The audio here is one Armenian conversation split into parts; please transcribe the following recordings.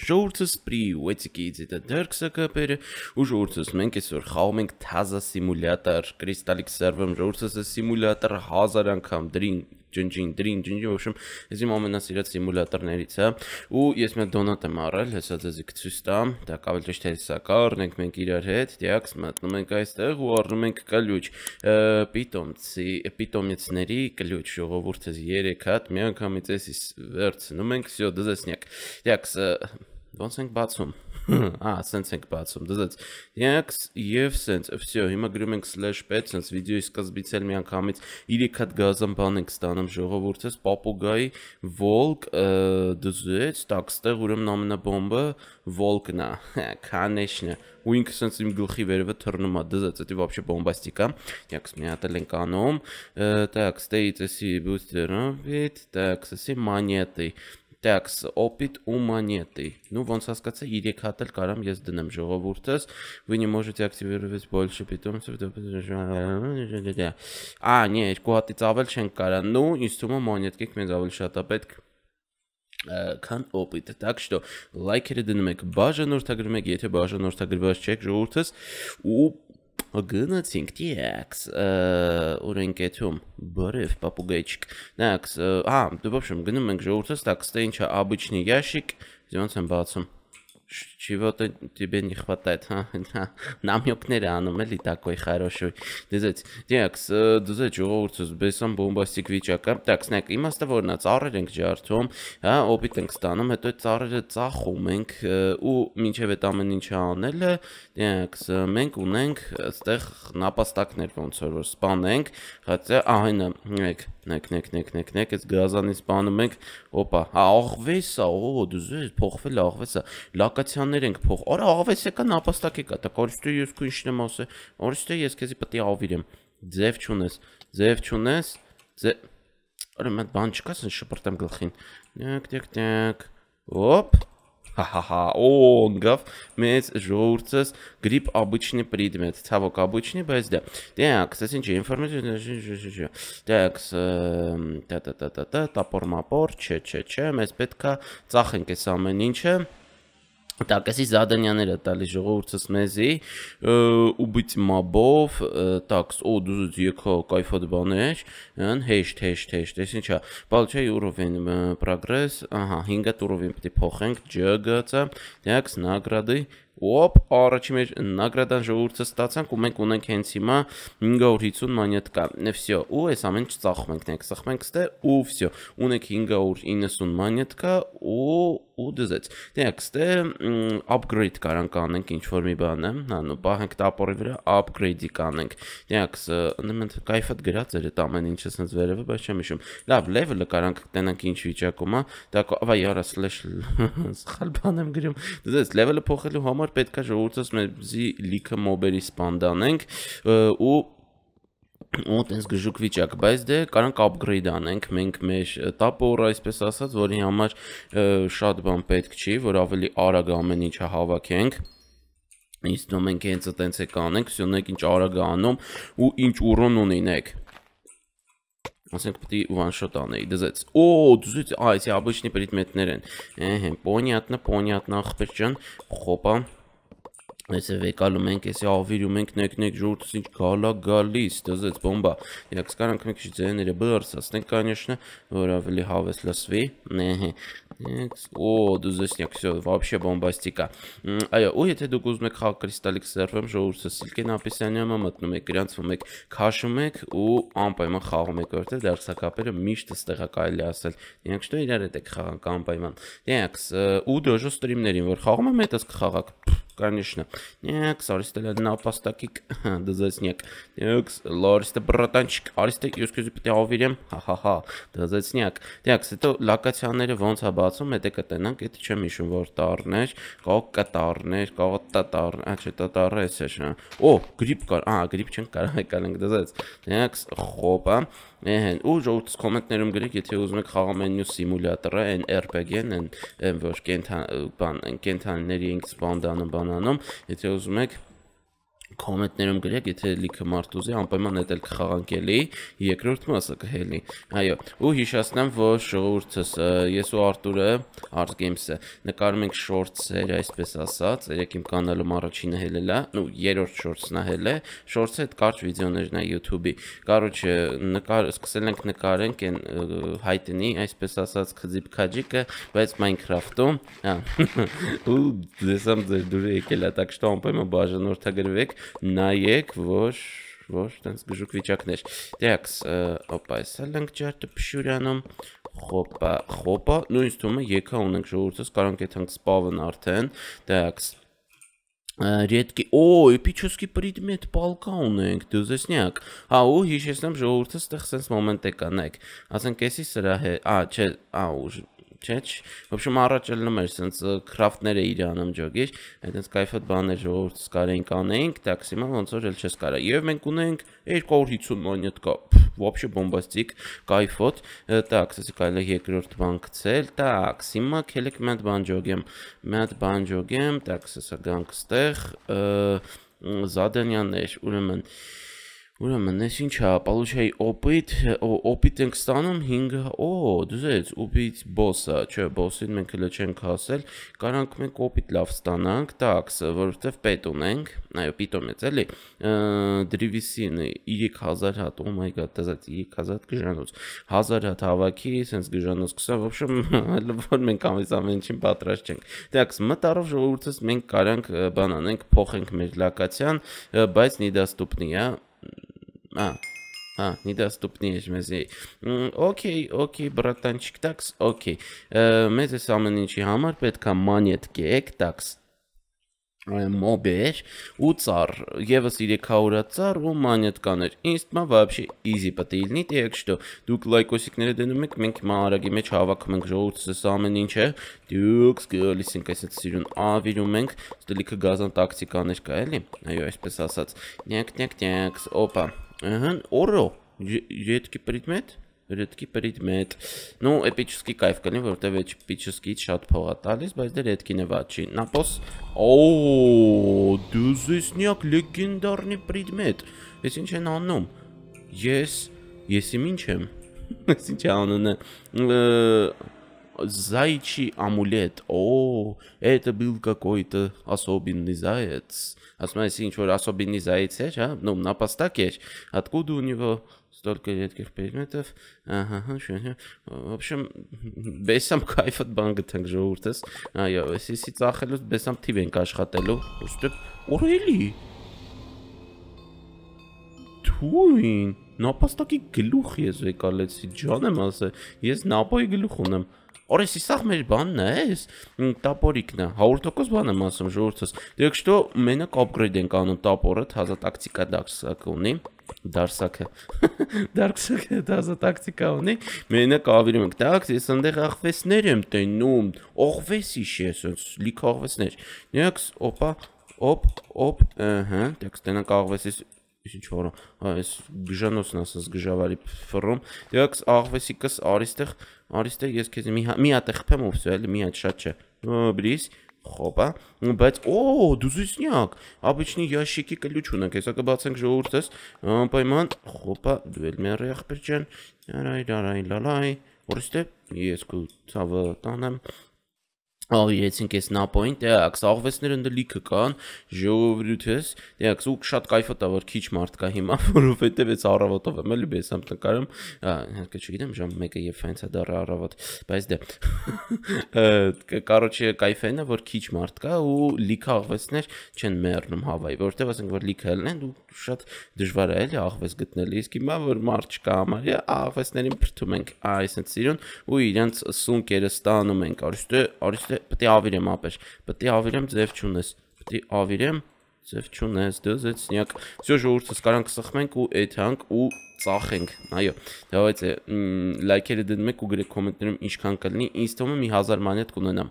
ժողովրդս պրի ուեցիկից դա դերքսը կապերը ու ժողովրդս մենք այսօր խաղում ենք թազա սիմուլյատոր կրիստալիկ սերվերում ժողովրդս սիմուլյատոր 1000 անգամ դրին ջնջին, տրին, ջնջին, ոչ իմ ես իմ ամենասիրած սիմուլյատորներից է։ հա։ Ու ես մի դոնատ եմ առել, հեսա ձեզի ցույց տամ, դա կավել ճիշտ հեսա կա, առնենք մենք իրար հետ, դիաքս մտնում ենք այստեղ ու առնում ենք կլյուջ, պիտոմցի, պիտոմիցների կլյուջ ժողովուրդը 3 հատ միանգամից էսի վերցնում ենք, всё, դզեսնյակ։ Դիաքս ոնց ենք բացում Ահա, սենց ենք բացում։ Դզած։ Եաքս եւ սենց, վсё, հիմա գրում ենք /5, սենց վիդեոյի սկզբից էլ միանգամից 3 հատ գազան բան ենք ստանում ժողովուրդս, պապուգայի Volk դզեց, տաքստեղ ուրեմն ամենաբոմբը Volk-ն է, կանեշնը։ Ու ինքը սենց իմ գլխի վերևը թռնում է, դզած, դա вообще բոմբաստիկ է։ Եաքս մի հատ էլ ենք անում։ Так, стоит эти бустеры, ведь так, соси монеты. Так, опыт ума неты. Ну, вон соскаться и рекатал карам ես դնեմ ժողովուրդս. Вы не можете активировать больше питомцев. А, не, երկու հատից ավել չենք կարա։ Ну, ինձ թվում է մոնետկեք մեզ ավելի շատ է պետք քան օպիտ։ Так что лайքերը դնում եք, բաժանորդագրում եք, եթե բաժանորդագրված չեք ժողովուրդս ու Գնացինք տիեքս օրենքեթում բարև պապուգայчик։ Նաքս, հա, դու в общем գնում ենք ժողովրդը ստաքստե ինչա обычный ящик, զոնց են բացում чего-то тебе не хватает. Намյոքներ է անում էլի такой хороший։ Դեզեց, դիաքս, դեզե ժողովուրդս բեսան բոմբաստիկ վիճակա։ Так, snack, իմաստը որնա ծառեր ենք ջարդում, հա, օպիտ ենք ստանում, հետո այդ ծառերը ծախում ենք ու մինչև այդ ամեն ինչը անելը, դիաքս, մենք ունենք այդտեղ նապաստակներ ոնց որ որ սպանենք, հա, ահինը, մեկ, նեք, նեք, նեք, նեք, նեք, այս գազանի սպանում ենք, օպա, հա, աղվեսա, օ, դեզե փոխվել աղվեսա։ Լակա կոմունիկացիաներ ենք փող։ Արա ավեսեկան ապաստակեք ատակ, օրստե ես քու ինչն եմ ասե։ Օրստե ես քեզի պետք է ավիրեմ։ Ձև չունես, ձև չունես, ձև Արա մատ բան չկա, սն շպրտեմ գլխին։ Տակ, տակ, տակ։ Ոպ։ Ха-ха-ха, о, гав, մեծ ժողովրդս գրիպ обычный предмет, ցավոք обычный, բայց դա։ Так, սա ինչ ինֆորմացիա, так, տա տա տա տա տա, տապոր մապոր, չէ, չէ, չէ, մեզ պետքա ծախենք այս ամեն ինչը։ Տակասի Զադանյաները տալի ժողովուրդս մեզի ուբիծ մաբով տաքս օ դուզ եկա հա, кайֆատ բաներ են հեշտ հեշտ հեշտ էս ինչա բալչայի ուровень прогресс ահա 5 ուровень պետք է փոխենք ջգ-ը դեքս նագրադի Ոպ, առաջի մեր նագրադան ժողովուրդը ստացանք ու մենք ունենք հենց հիմա 550 մանյետկա։ Նեվսյո, ու այս ամեն ինչ ծախում ենք, նեք սխմենք ստե ու վսյո։ Ունենք 590 մանյետկա ու ու դզեց։ Դեյք ստե upgrade կարանք անենք ինչ որ մի բանը, հա, հա, նո բահենք տապորի վրա upgrade-ի կանենք։ Դեյք նմենտ кайֆդ գրած էր այդ ամեն ինչը sense վերևը, բայց չեմ հիշում։ Լավ, level-ը կարանք տենանք ինչ վիճակում է։ հա, Դա ավա 40/ սխալ բան եմ գրում։ Դզեց level-ը փոխելու համար համար պետք է ժողովուրդս մեզի լիքը մոբերի սպանդանենք ու ու տենց գժուկ վիճակ, բայց դե կարանք upgrade անենք մենք մեր տապորը, այսպես ասած, որի համար շատ բան պետք չի, որ ավելի արագ ամեն ինչը հավաքենք ինձ դու մենք հենց այտենց է կանենք, ուսյունեք ինչ արագ անում ու ինչ ուրոն ունինեք։ Ասենք պետք է one shot անեի, դզեց։ Օ, դզեց, այս է обычные предметներ են։ Էհե, понятно, понятно, ախպեր ջան, խոպա։ Այսը վեկալում ենք, այսը ավիրում ենք, նեկ-նեկ ժողովրդս ինչ գալա գալիս, դզեց բոմբա։ Իրաք սկանանք մեկ քիչ ձեները բարձրացնենք, конечно, որ ավելի հավես լսվի։ Ահա։ О, դուզեսնյակ, всё, вообще бомбастика։ Այո, ու եթե դուք ուզում եք հակ կրիստալիկ սերվեմ, ժողովուրդը Սիլկեն Ապիսյանյանը մտնում եք, գրանցվում եք, քաշում եք ու անպայման խաղում եք, որտեղ դերսակապերը միշտ ստեղա կարելի ասել։ Իրանք շտո իրար հետ եք խաղանք անպայման։ Դեքս ու դոժո ստրիմներին, որ խաղում եմ, հետս կխաղակ։ Փ Конечно. Некс, արիստել է նապաստակիկ, դզես նեք, նեկս, լարիստը բրատանչիկ, արիստը ես կեզի պտի ավիրեմ, հահահա, դզես նեք, նեկս, հետո լակացյանները ոնց է բացում, հետե կտենանք, հետի չեմ իշում, որ տարներ, կաղ կտարներ, կաղ տտարներ, ա, չէ, տտարը ես է շնա, ո, գրիպ կար, ա, գրիպ չենք կարող եկալ ենք դզեց, նեկս, խոպը, Էհեն, ու ժողովրդս կոմենտներում գրեք, եթե ուզում եք խաղամ այն նյու սիմուլյատորը, այն RPG-ն, այն ոչ կենթան բան, կենթանիների ենք սպանդանում բանանում, եթե ուզում եք կոմենտներում գրեք, եթե լիքը մարտուզի, անպայման դա էլ կխաղանքելի, երկրորդ մասը կհելի։ Այո, ու հիշացնեմ, որ շորտս ես ու Արտուրը Art Games-ը նկարում ենք շորտսեր, այսպես ասած, երեք իմ կանալում առաջինը հելել է, ու երրորդ շորտսն է հելը, շորտսը այդ կարճ վիդեոներն է YouTube-ի։ Կարոջը նկար սկսել ենք նկարենք այն Հայտնի, այսպես ասած, քձիպ քաջիկը, բայց Minecraft-ում, հա։ Ու դեսամ ձեր դուրը եկել է, так что անպայման բաժանորդագրվեք նայեք, որ որ տենց գժուկ վիճակներ։ Դեաքս, օպա, սալ ենք ջարդը փշուրանում, խոպա, խոպա, նույնս թումը եկա ունենք ժողովուրդս, կարանք եթանք սպավն արդեն։ Դեաքս, Редкий. Օ, էպիչոսկի պրիդմետ պալկա ունենք, դուզեսնյակ։ Հա, ու հիշեցնեմ ժողովուրդը ստեղ sense մոմենտ է կանայք։ Ասենք էսի սրա հե, ա, չէ, ա, ուժ չէ՞։ Вообще առաջ ելնում էր, սենց կրաֆտներ էի իրանում ջոգի, այդպես кайֆատ բաներ ժողովուրդ կարենք անենք, տաքս հիմա ոնց որ էլ չես կարա։ Եվ մենք ունենք 250 մոնետ կա, вообще բոմբաստիկ, кайֆոտ, տաքս, ասի կարելի է երկրորդ բան գցել, տաքս, հիմա քելեք մի հատ բան ջոգեմ, մի հատ բան ջոգեմ, տաքս, ասա գանք ստեղ, Զադենյաններ, ուրեմն Ուրեմն, ես ինչ հա, получай օպիտ, օպիտ ենք ստանում 5, օ, դուզեց օպիտ բոսը, չէ, բոսին մենք հենց չենք հասել, կարանք մենք օպիտ լավ ստանանք, տաքս, որովհետև պետ ունենք, այո, պիտոմից էլի, դրիվիսին 3000 հատ, oh my god, դուզեց 3000 գժանոց, 1000 հատ հավաքի, սենց գժանոց կսա, вообще, որ մենք ամեն ամեն ինչին պատրաստ չենք։ Տաքս մտարով ժողովուրդս մենք կարանք բան անենք, փոխենք մեր լակացիան, բայց նիդաստուպնի, հա А, а, недоступны մեզի։ Okay, okay, братанчик, такс, okay։ Մեզ այս ամեն ինչի համար պետքա մանեթ կեք, такс մոբեր ու цар եւս 300 цар ու մանեթ կաներ ինձ մա вообще easy պետք է լինի դեք что դուք լայկոսիկները դնում եք մենք հիմա արագի մեջ հավաքում ենք ժողովուրդս ամեն ինչը դուք գալիս ենք այսպես սիրուն ավիրում ենք ստելիքը գազան տակտիկաներ կա էլի այո այսպես ասած նյակ նյակ նյակ օպա Ага, օրո, յետքի պրիդմետ, յետքի պրիդմետ։ Ну, էպիչսկի кайֆ կլինի, որովհետև էպիչսկից շատ փող է տալիս, բայց դեր յետքին է վաճի։ Նապոս, օ, դուզիսնյակ լեգենդարնի պրիդմետ։ Էս ինչ են անում։ Ես, եսի ինչ եմ։ Էս ինչ անունը։ Зайчий амулет։ Օ, это был какой-то особенный заяц։ А смотрите, ничего особенный заяц, а? Ну, на постаке. Откуда у него столько редких предметов. Ահա, շունը։ Вообще, բեսամ кайֆը բանգը տանք ժողովուրդս։ Այո, սիսի ծախելուց բեսամ թիվ ենք աշխատելու, ուստի օրելի։ Թույն, նապաստակի գլուխ ես եկալեցի, ջան եմ ասա, ես նապոյի գլուխ ունեմ։ Արես իսախ մեր բանն է, էս տապորիկն է։ 100% բան եմ ասում ժողովրդս։ Դեք что, մենակ upgrade ենք անում տապորը, թազա տակտիկա դարսակ ունի։ Դարսակը։ Դարսակը դազա տակտիկա ունի։ Մենակ ավիրում ենք։ Տաքս, ես այնտեղ աղվեսներ եմ տենում։ Ողվեսի շե, այսպես լիք աղվեսներ։ Նյաքս, օպա, օպ, օպ, ըհը, տաքս տենակ աղվեսից ինչ-որ այս գժանոցն ասած գժավարի ֆռում դիակս դե, աղվեսիկս արիստեղ արիստեղ ես քեզ մի հա, մի հատ խփեմ ու վсё էլի մի հատ շատ չէ բրիս Հոպա, բայց օ, դու զույցնյակ, обычный ящики ключ ունենք, հեսա կբացենք ժողովուրդս, անպայման, հոպա, դու էլ մեր եղբեր ջան, արայ, արայ, լալայ, որստե ես քո ցավը տանեմ, աղիրեցինք էս նապոին, դեակս աղվեսներ ընդ լիքը կան, ժողովրդես, դեակս ու շատ кайֆը տա որ քիչ մարդ կա հիմա, որովհետև էս առավոտով եմ էլի բես եմ նկարում, հա, չգիտեմ, ժամ 1-ը եւ հենց է դառը առավոտ, բայց դե կարոջի кайֆենն է որ քիչ մարդ կա ու լիքը աղվեսներ չեն մեռնում հավայի, որովհետև ասենք որ լիքը հելն են ու շատ դժվար է էլի աղվես գտնելը, իսկ հիմա որ մարդ չկա համարյա աղվեսներին փրթում ենք այսպես իրուն ու իրենց սունկերը ստանում ենք, արստե արստե թե պետք է ավիրեմ ապեր, պետք է ավիրեմ ձև չունես, պետք է ավիրեմ ձև չունես, դու զեծ սնյակ։ Всё ժողովուրդս կարանք սխմենք ու էթանք ու ծախենք։ Այո, դավայց է լայքերը դնում եք ու գրեք կոմենտներում ինչքան կլինի, ինձ թվում է մի 1000 մանեթ կունենամ։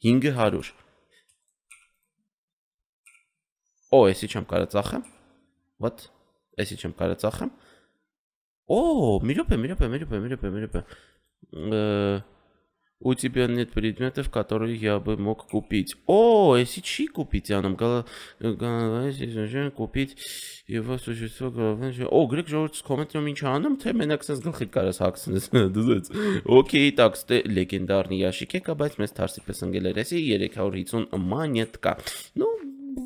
500 Օ, էսի չեմ կարա ծախեմ։ What? Էսի չեմ կարա ծախեմ։ Օ, մի րոպե, մի րոպե, մի րոպե, մի րոպե, մի րոպե։ Ա У тебя нет предметов, которые я бы мог купить. О, если чьи купить, я нам купить его существо головное. О, Грег Джордж комментирует Минчаном, ты меня, кстати, գլխիդ կարաս հակսնես դուզեց օքեյ տաքս դե լեգենդարնի յաշիկ է կա բայց մեզ թարսիպես ընկել էր էսի 350 մանետ կա նո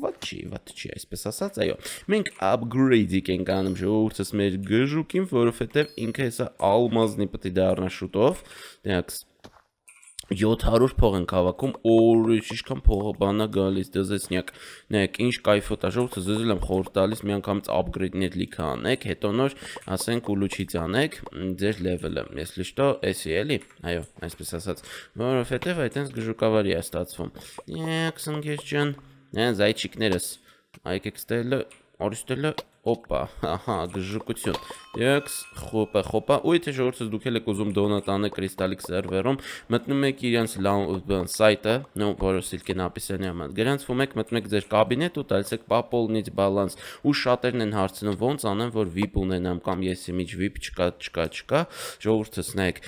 վատ չի, վատ չի, այսպես ասած, այո։ Մենք upgrade-իկ ենք անում ժողովուրդս մեր գժուկին, որովհետև ինքը հեսա ալմազնի պետք է դառնա շուտով։ Դրանք 700 փող ենք հավաքում, օրից ինչքան փողը բանա գալիս, դեզեցնյակ։ Նայեք, ինչ кайֆը տա, ժողովուրդ զզել եմ խորտ տալիս, միանգամից upgrade-ն այդ լիքը անեք, հետո նոր ասենք ուլուչից անեք ձեր level-ը։ Если что, էսի էլի, այո, այսպես ասած, որովհետև այտենց գժուկավարի է ստացվում։ Եքսնգեջ ջան, այն զայչիկներս, այկեքստելը, օրիստելը Օպա, ահա, գժուկություն։ Եքս, խոպա, խոպա։ Ու եթե ժողովուրդս դուք եք ուզում դոնատ անել կրիստալիկ սերվերում, մտնում եք իրենց լաուն սայթը, նո որոսիլկեն ապիսյանի համար։ Գրանցվում եք, մտնում եք ձեր կաբինետ ու տալիս եք պապոլնից բալանս։ Ու շատերն են հարցնում ոնց անեմ, որ VIP ունենամ կամ ես image VIP չկա, չկա, չկա։ Ժողովուրդս նայեք,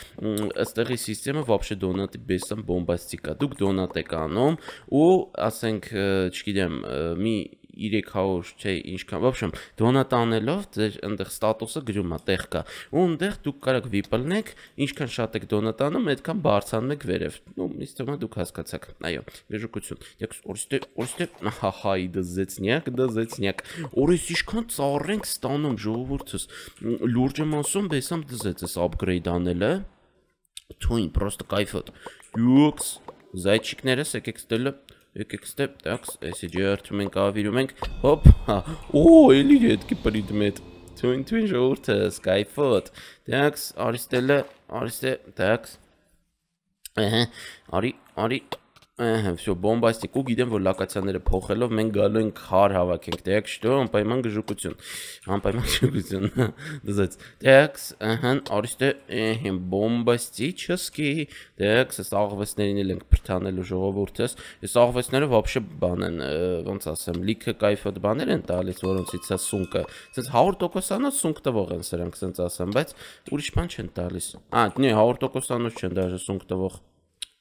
ըստեղի համակարգը вообще դոնատի բեսն բոմբաստիկ է։ Դուք դոնատ եք անում ու ասենք, չգիտեմ, մի 300, չէ, ինչքան, вообще, դոնատանելով ձեր այնտեղ ստատուսը գրում է, տեղ կա։ Ու այնտեղ դուք կարող վիպլնեք, ինչքան շատ եք դոնատանում, այդքան բարձրանում եք վերև։ Ну, ինձ թվում է դուք հասկացաք։ Այո, վեժուկություն։ Դեք օրստե, օրստե, հա, դա հա, հա, զեցնյակ, դա զեցնյակ։ Օրս ինչքան ծառենք ստանում ժողովուրդս։ Լուրջ եմ ասում, բեսամ դզեցս upgrade անելը։ Թույն, պրոստը кайֆոտ։ Յուքս, զայչիկներս եկեք ստելը Եկեք step tax, էսի ջերթում e ենք, ավիրում ենք։ Հոպ, հա։ Օ, էլի հետքի պրիդ մետ։ Twin Twin ժողովուրդը Skyfoot։ Tax, Aristotle, Aristotle, tax։ Ահա, արի, արի, Ահա, всё, բոմբաստիկ ու գիտեմ, որ լոկացիաները փոխելով մենք գալու ենք հար հավաքենք։ Так что, անպայման գժուկություն։ Անպայման գժուկություն։ Դզած։ Так, ահա, արիստե, ահա, բոմբաստիչսկի։ Так, սա աղվեսներին էլ ենք բրթանելու ժողովուրդս։ Այս աղվեսները вообще բան են, ոնց ասեմ, լիքը кайֆոտ բաներ են տալիս, որոնցից է սունկը։ Սենց 100%-անոց սունկ տվող են սրանք, սենց ասեմ, բայց ուրիշ բան չեն տալիս։ Ահա, 100%-անոց չեն դաժե սունկ տվող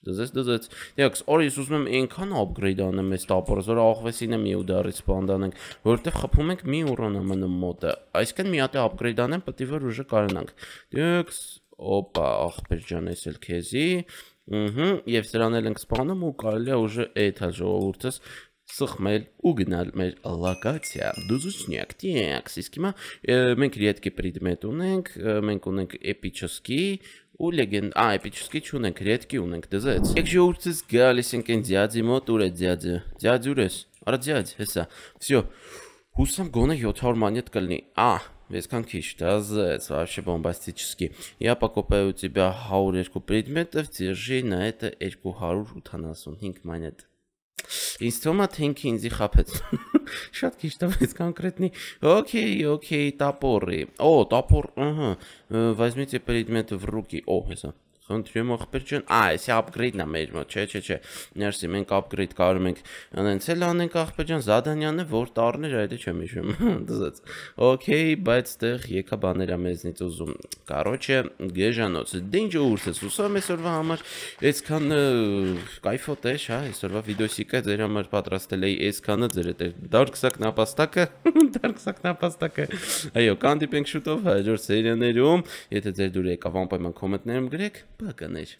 դզես դզես դիակս օրը ես ուզում եմ այնքան upgrade անեմ այս տապորզորը ախվեսին եմ յուդարից բանդանենք որովհետեւ խփում ենք մի ուրանամն մոտը այսինքն մի հատ upgrade անեմ պետք է որ ուժը կարենանք դիակս օպա ախպեր ջան ես էլ քեզի Ուհ, եւ սրան էլ ենք սպանում ու կարելի է ուժը այդ հա ժողովուրդս սխմել ու գնալ մեր լոկացիա։ Դուզուցնյակ տիեքս, իսկ հիմա մենք редкий предмет ունենք, մենք ունենք էպիչոսկի, ու լեգենդ, ա, էպիչեսկի չունենք, ռեդկի ունենք, դզեց։ Եկ ժողովրդից գալիս ենք այն ձյաձի մոտ, ուր է ձյաձը։ Ձյաձ ուր ես։ Արա ձյաձ, հեսա։ Всё։ Հուսամ գոնե 700 մանետ կլինի։ Ա, Весքան քիչ, դազեց, вообще бомбастически. Я покупаю у тебя 102 предметов, держи на это 285 монет. Ինձ թվում է թենքի ինձի խափեց։ Շատ քիչ տվեց կոնկրետնի։ Օքեյ, օքեյ, տապորի։ Օ, տապոր, ըհը, возьмите предмет в руки։ Օ, հեսա։ Խնդրեմ ախպեր ջան, այսի upgrade-ն է մեր մոտ, չէ, չէ, չէ։ Ներսի մենք upgrade կարող ենք անենց էլ անենք ախպեր ջան, Զադանյանը որ տառներ է, դա դե չեմ հիշում, դզած։ Okay, բայց դեռ եկա բաներ է մեզնից ուզում։ Կարոջը գեժանոց։ Դե ինչ ուրս ես ուսամ այսօրվա համար, այսքան кайֆոտ է, հա, այսօրվա վիդեոսիկը ձեր համար պատրաստել էի այսքանը ձեր հետ։ Դարքսակ նապաստակը, դարքսակ նապաստակը։ Այո, կանդիպենք շուտով հաջորդ սերիաներում, եթե ձեր դուր եկավ անպայման կոմենտներում գրեք Паканеч.